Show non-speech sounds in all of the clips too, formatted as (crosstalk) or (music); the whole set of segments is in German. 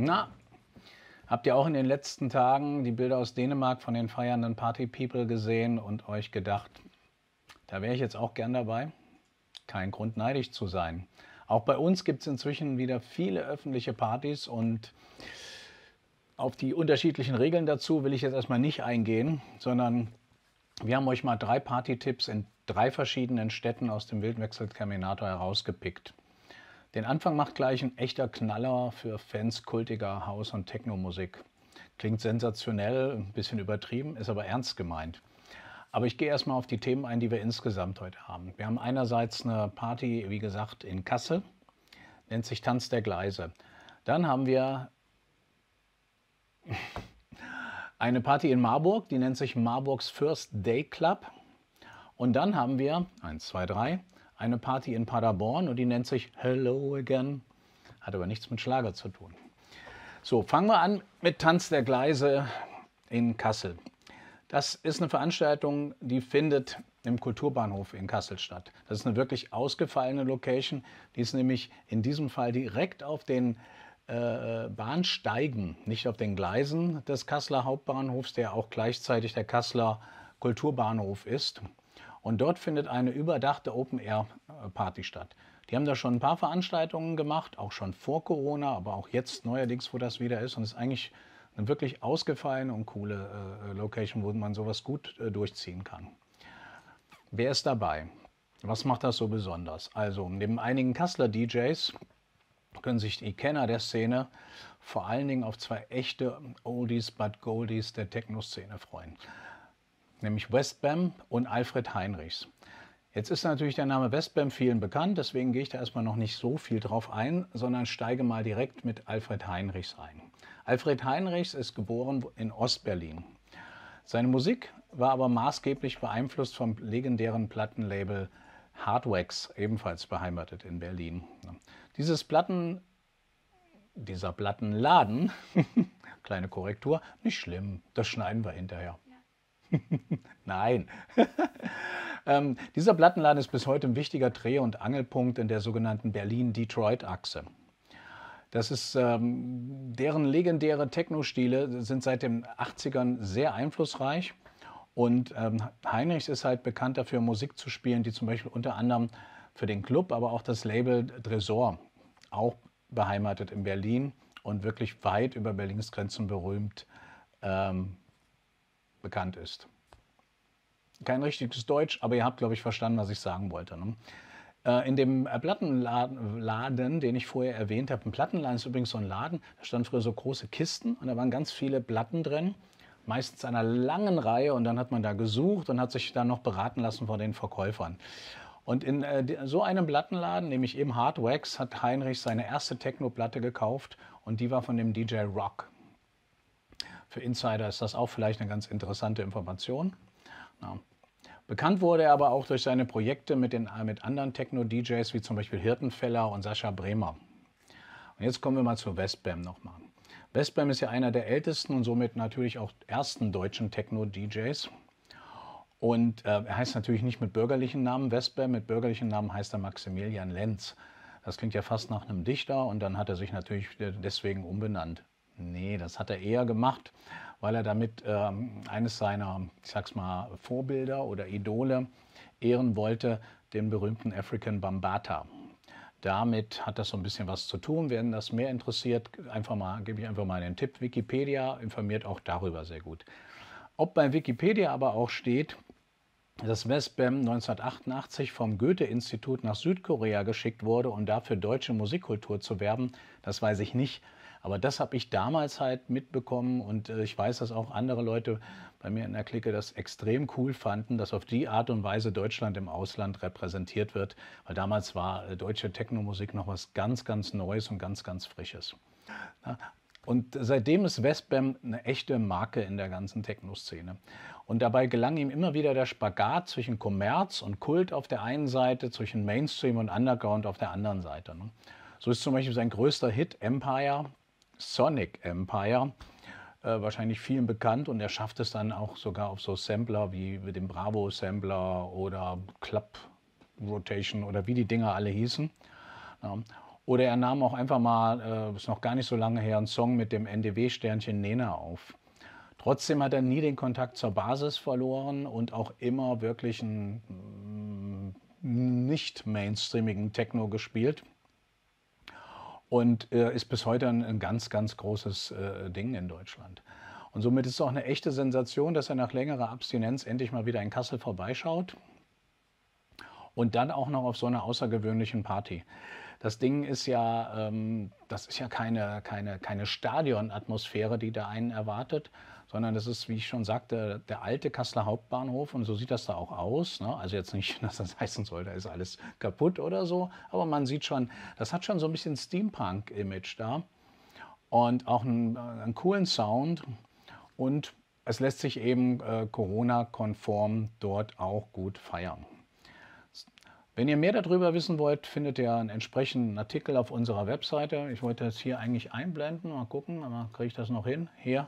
Na, habt ihr auch in den letzten Tagen die Bilder aus Dänemark von den feiernden Party People gesehen und euch gedacht, da wäre ich jetzt auch gern dabei? Kein Grund neidisch zu sein. Auch bei uns gibt es inzwischen wieder viele öffentliche Partys und auf die unterschiedlichen Regeln dazu will ich jetzt erstmal nicht eingehen, sondern wir haben euch mal drei Party-Tipps in drei verschiedenen Städten aus dem Wildwechselterminator herausgepickt. Den Anfang macht gleich ein echter Knaller für Fans kultiger Haus- und Techno-Musik. Klingt sensationell, ein bisschen übertrieben, ist aber ernst gemeint. Aber ich gehe erstmal auf die Themen ein, die wir insgesamt heute haben. Wir haben einerseits eine Party, wie gesagt, in Kassel, nennt sich Tanz der Gleise. Dann haben wir (laughs) eine Party in Marburg, die nennt sich Marburgs First Day Club. Und dann haben wir, eins, zwei, drei, eine Party in Paderborn und die nennt sich Hello Again. Hat aber nichts mit Schlager zu tun. So, fangen wir an mit Tanz der Gleise in Kassel. Das ist eine Veranstaltung, die findet im Kulturbahnhof in Kassel statt. Das ist eine wirklich ausgefallene Location. Die ist nämlich in diesem Fall direkt auf den äh, Bahnsteigen, nicht auf den Gleisen des Kasseler Hauptbahnhofs, der auch gleichzeitig der Kasseler Kulturbahnhof ist. Und dort findet eine überdachte Open-Air-Party statt. Die haben da schon ein paar Veranstaltungen gemacht, auch schon vor Corona, aber auch jetzt neuerdings, wo das wieder ist. Und es ist eigentlich eine wirklich ausgefallene und coole äh, Location, wo man sowas gut äh, durchziehen kann. Wer ist dabei? Was macht das so besonders? Also, neben einigen Kassler-DJs können sich die Kenner der Szene vor allen Dingen auf zwei echte Oldies but Goldies der Techno-Szene freuen nämlich Westbam und Alfred Heinrichs. Jetzt ist natürlich der Name Westbam vielen bekannt, deswegen gehe ich da erstmal noch nicht so viel drauf ein, sondern steige mal direkt mit Alfred Heinrichs ein. Alfred Heinrichs ist geboren in Ostberlin. Seine Musik war aber maßgeblich beeinflusst vom legendären Plattenlabel Hardwax, ebenfalls beheimatet in Berlin. Dieses Platten, dieser Plattenladen, (laughs) kleine Korrektur, nicht schlimm, das schneiden wir hinterher. (laughs) Nein. (laughs) ähm, dieser Plattenladen ist bis heute ein wichtiger Dreh- und Angelpunkt in der sogenannten Berlin-Detroit-Achse. Das ist, ähm, deren legendäre Techno-Stile sind seit den 80ern sehr einflussreich. Und ähm, Heinrichs ist halt bekannt dafür, Musik zu spielen, die zum Beispiel unter anderem für den Club, aber auch das Label Dresor, auch beheimatet in Berlin und wirklich weit über Berlins Grenzen berühmt, ähm, bekannt ist. Kein richtiges Deutsch, aber ihr habt, glaube ich, verstanden, was ich sagen wollte. Ne? Äh, in dem äh, Plattenladen, den ich vorher erwähnt habe, ein Plattenladen ist übrigens so ein Laden, da standen früher so große Kisten und da waren ganz viele Platten drin, meistens einer langen Reihe und dann hat man da gesucht und hat sich dann noch beraten lassen von den Verkäufern. Und in äh, so einem Plattenladen, nämlich eben Hardwax, hat Heinrich seine erste Techno-Platte gekauft und die war von dem DJ Rock. Für Insider ist das auch vielleicht eine ganz interessante Information. Ja. Bekannt wurde er aber auch durch seine Projekte mit, den, äh, mit anderen Techno-DJs, wie zum Beispiel Hirtenfeller und Sascha Bremer. Und jetzt kommen wir mal zu Westbam nochmal. Westbam ist ja einer der ältesten und somit natürlich auch ersten deutschen Techno-DJs. Und äh, er heißt natürlich nicht mit bürgerlichen Namen Westbam, mit bürgerlichen Namen heißt er Maximilian Lenz. Das klingt ja fast nach einem Dichter und dann hat er sich natürlich deswegen umbenannt. Nee, das hat er eher gemacht, weil er damit ähm, eines seiner, ich sag's mal, Vorbilder oder Idole ehren wollte, den berühmten African Bambata. Damit hat das so ein bisschen was zu tun. Wenn das mehr interessiert, einfach mal, gebe ich einfach mal einen Tipp. Wikipedia informiert auch darüber sehr gut. Ob bei Wikipedia aber auch steht, dass Westbam 1988 vom Goethe-Institut nach Südkorea geschickt wurde, um dafür deutsche Musikkultur zu werben, das weiß ich nicht. Aber das habe ich damals halt mitbekommen und äh, ich weiß, dass auch andere Leute bei mir in der Clique das extrem cool fanden, dass auf die Art und Weise Deutschland im Ausland repräsentiert wird, weil damals war äh, deutsche Technomusik noch was ganz, ganz Neues und ganz, ganz Frisches. Und seitdem ist Westbam eine echte Marke in der ganzen Techno-Szene. Und dabei gelang ihm immer wieder der Spagat zwischen Kommerz und Kult auf der einen Seite, zwischen Mainstream und Underground auf der anderen Seite. Ne? So ist zum Beispiel sein größter Hit Empire, Sonic Empire, äh, wahrscheinlich vielen bekannt und er schafft es dann auch sogar auf so Sampler wie mit dem Bravo Sampler oder Club Rotation oder wie die Dinger alle hießen. Ne? Oder er nahm auch einfach mal, äh, ist noch gar nicht so lange her, einen Song mit dem NDW-Sternchen Nena auf. Trotzdem hat er nie den Kontakt zur Basis verloren und auch immer wirklich einen mm, nicht mainstreamigen Techno gespielt. Und äh, ist bis heute ein, ein ganz, ganz großes äh, Ding in Deutschland. Und somit ist es auch eine echte Sensation, dass er nach längerer Abstinenz endlich mal wieder in Kassel vorbeischaut und dann auch noch auf so einer außergewöhnlichen Party. Das Ding ist ja, ähm, das ist ja keine, keine, keine Stadionatmosphäre, die da einen erwartet, sondern das ist, wie ich schon sagte, der alte Kasseler Hauptbahnhof und so sieht das da auch aus. Ne? Also jetzt nicht, (laughs) dass das heißen soll, da ist alles kaputt oder so, aber man sieht schon, das hat schon so ein bisschen Steampunk-Image da und auch einen, äh, einen coolen Sound und es lässt sich eben äh, Corona-konform dort auch gut feiern. Wenn ihr mehr darüber wissen wollt, findet ihr einen entsprechenden Artikel auf unserer Webseite. Ich wollte das hier eigentlich einblenden, mal gucken, aber kriege ich das noch hin? Hier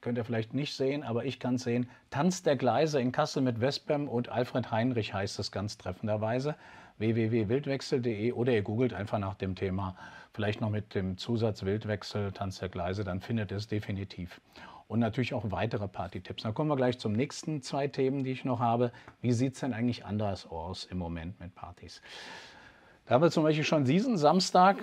könnt ihr vielleicht nicht sehen, aber ich kann es sehen. Tanz der Gleise in Kassel mit Westbem und Alfred Heinrich heißt es ganz treffenderweise www.wildwechsel.de oder ihr googelt einfach nach dem Thema. Vielleicht noch mit dem Zusatz Wildwechsel, Tanz der Gleise, dann findet ihr es definitiv. Und natürlich auch weitere Party-Tipps. Dann kommen wir gleich zum nächsten zwei Themen, die ich noch habe. Wie sieht es denn eigentlich anders aus im Moment mit Partys? Da haben wir zum Beispiel schon diesen Samstag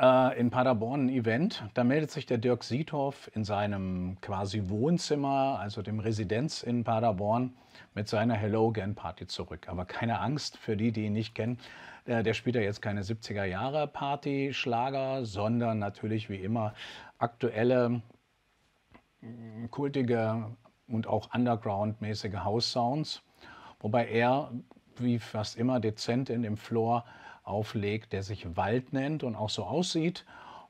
äh, in Paderborn ein Event. Da meldet sich der Dirk Siethoff in seinem quasi Wohnzimmer, also dem Residenz in Paderborn, mit seiner Hello Again Party zurück. Aber keine Angst für die, die ihn nicht kennen. Äh, der spielt ja jetzt keine 70er Jahre Party-Schlager, sondern natürlich wie immer aktuelle, kultige und auch Underground-mäßige House-Sounds. Wobei er, wie fast immer dezent in dem Floor, auflegt, der sich Wald nennt und auch so aussieht,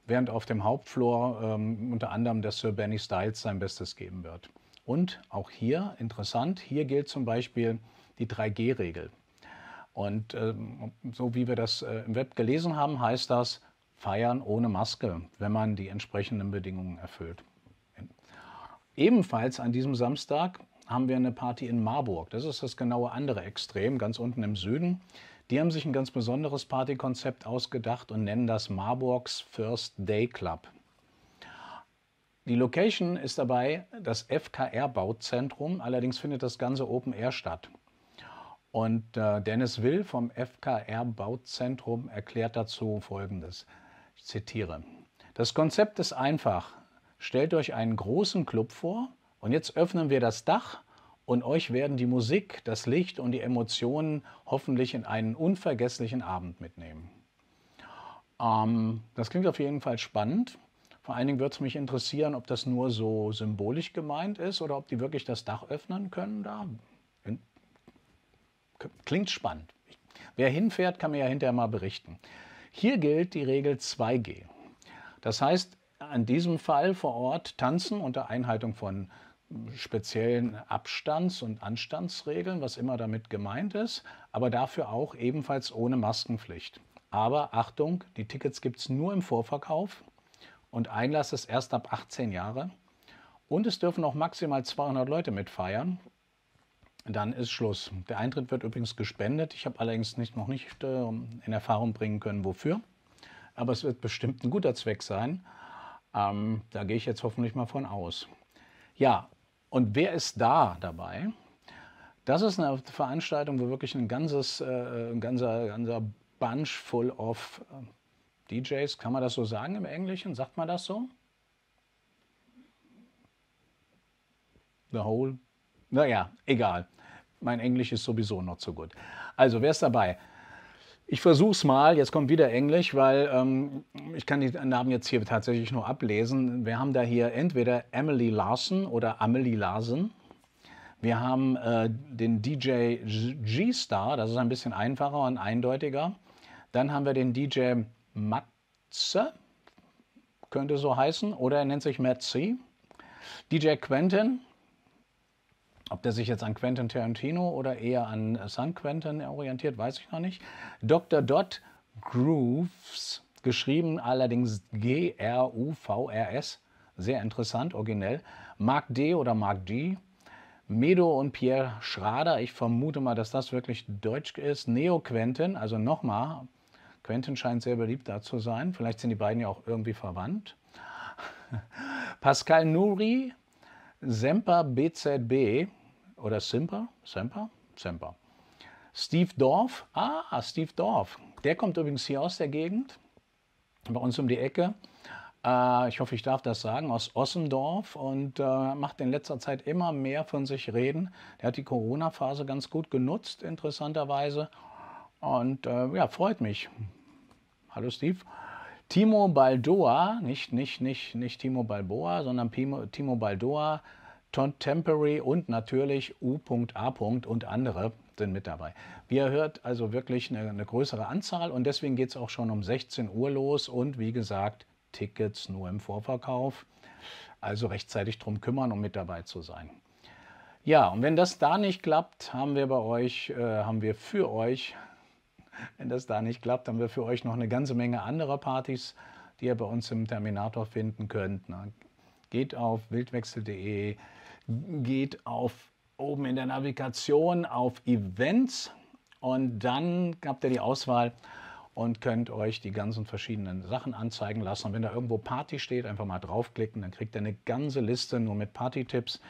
während auf dem Hauptfloor ähm, unter anderem der Sir Benny Styles sein Bestes geben wird. Und auch hier, interessant, hier gilt zum Beispiel die 3G-Regel. Und ähm, so wie wir das äh, im Web gelesen haben, heißt das feiern ohne Maske, wenn man die entsprechenden Bedingungen erfüllt. Ebenfalls an diesem Samstag haben wir eine Party in Marburg. Das ist das genaue andere Extrem, ganz unten im Süden. Die haben sich ein ganz besonderes Partykonzept ausgedacht und nennen das Marburgs First Day Club. Die Location ist dabei das FKR-Bauzentrum, allerdings findet das Ganze Open Air statt. Und äh, Dennis Will vom FKR-Bauzentrum erklärt dazu Folgendes. Ich zitiere. Das Konzept ist einfach. Stellt euch einen großen Club vor und jetzt öffnen wir das Dach und euch werden die Musik, das Licht und die Emotionen hoffentlich in einen unvergesslichen Abend mitnehmen. Ähm, das klingt auf jeden Fall spannend. Vor allen Dingen würde es mich interessieren, ob das nur so symbolisch gemeint ist oder ob die wirklich das Dach öffnen können da. Klingt spannend. Wer hinfährt, kann mir ja hinterher mal berichten. Hier gilt die Regel 2G. Das heißt, an diesem Fall vor Ort tanzen unter Einhaltung von speziellen Abstands- und Anstandsregeln, was immer damit gemeint ist, aber dafür auch ebenfalls ohne Maskenpflicht. Aber Achtung, die Tickets gibt es nur im Vorverkauf und Einlass ist erst ab 18 Jahre. Und es dürfen auch maximal 200 Leute mitfeiern. Dann ist Schluss. Der Eintritt wird übrigens gespendet. Ich habe allerdings nicht, noch nicht äh, in Erfahrung bringen können, wofür. Aber es wird bestimmt ein guter Zweck sein. Ähm, da gehe ich jetzt hoffentlich mal von aus. Ja, und wer ist da dabei? Das ist eine Veranstaltung, wo wirklich ein, ganzes, äh, ein ganzer, ganzer Bunch full of äh, DJs, kann man das so sagen im Englischen? Sagt man das so? The whole? Naja, egal. Mein Englisch ist sowieso noch so gut. Also, wer ist dabei? Ich versuche es mal, jetzt kommt wieder Englisch, weil ähm, ich kann die Namen jetzt hier tatsächlich nur ablesen. Wir haben da hier entweder Emily Larson oder Amelie Larsen. Wir haben äh, den DJ G-Star, das ist ein bisschen einfacher und eindeutiger. Dann haben wir den DJ Matze, könnte so heißen, oder er nennt sich Matzi. DJ Quentin, ob der sich jetzt an Quentin Tarantino oder eher an San Quentin orientiert, weiß ich noch nicht. Dr. Dot Grooves, geschrieben allerdings G-R-U-V-R-S, sehr interessant, originell. Mark D. oder Mark D. Medo und Pierre Schrader, ich vermute mal, dass das wirklich deutsch ist. Neo Quentin, also nochmal, Quentin scheint sehr beliebt da zu sein. Vielleicht sind die beiden ja auch irgendwie verwandt. (laughs) Pascal Nouri, Semper BZB oder Simper? Semper? Semper. Steve Dorf. Ah, Steve Dorf. Der kommt übrigens hier aus der Gegend, bei uns um die Ecke. Äh, ich hoffe, ich darf das sagen, aus Ossendorf und äh, macht in letzter Zeit immer mehr von sich reden. Der hat die Corona-Phase ganz gut genutzt, interessanterweise. Und äh, ja, freut mich. Hallo Steve. Timo Baldoa, nicht, nicht, nicht, nicht Timo Balboa, sondern Pimo, Timo Baldoa, Contemporary und natürlich U.A. und andere sind mit dabei. Wie ihr hört also wirklich eine, eine größere Anzahl und deswegen geht es auch schon um 16 Uhr los und wie gesagt, Tickets nur im Vorverkauf. Also rechtzeitig drum kümmern, um mit dabei zu sein. Ja, und wenn das da nicht klappt, haben wir bei euch, äh, haben wir für euch wenn das da nicht klappt, haben wir für euch noch eine ganze Menge anderer Partys, die ihr bei uns im Terminator finden könnt. Ne? Geht auf wildwechsel.de, geht auf oben in der Navigation auf Events und dann habt ihr die Auswahl und könnt euch die ganzen verschiedenen Sachen anzeigen lassen. Und wenn da irgendwo Party steht, einfach mal draufklicken, dann kriegt ihr eine ganze Liste nur mit Party-Tipps,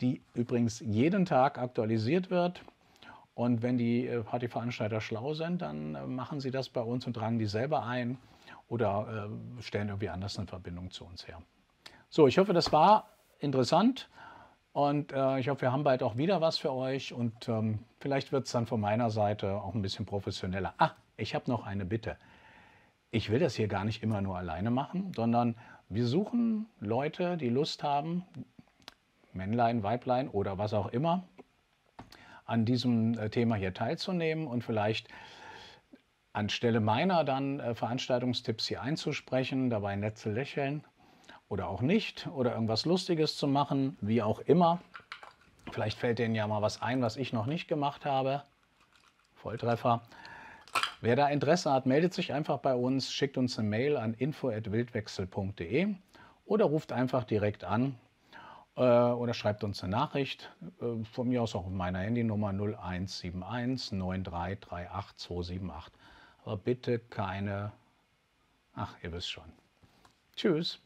die übrigens jeden Tag aktualisiert wird. Und wenn die äh, Partyveranstalter schlau sind, dann äh, machen sie das bei uns und tragen die selber ein oder äh, stellen irgendwie anders eine Verbindung zu uns her. So, ich hoffe, das war interessant und äh, ich hoffe, wir haben bald auch wieder was für euch und ähm, vielleicht wird es dann von meiner Seite auch ein bisschen professioneller. Ah, ich habe noch eine Bitte. Ich will das hier gar nicht immer nur alleine machen, sondern wir suchen Leute, die Lust haben, Männlein, Weiblein oder was auch immer, an diesem äh, Thema hier teilzunehmen und vielleicht anstelle meiner dann äh, Veranstaltungstipps hier einzusprechen, dabei nett zu lächeln oder auch nicht oder irgendwas Lustiges zu machen, wie auch immer. Vielleicht fällt denen ja mal was ein, was ich noch nicht gemacht habe. Volltreffer. Wer da Interesse hat, meldet sich einfach bei uns, schickt uns eine Mail an info@wildwechsel.de oder ruft einfach direkt an. Äh, oder schreibt uns eine Nachricht, äh, von mir aus auch auf meiner Handynummer 0171 9338 278. Aber bitte keine, ach, ihr wisst schon. Tschüss.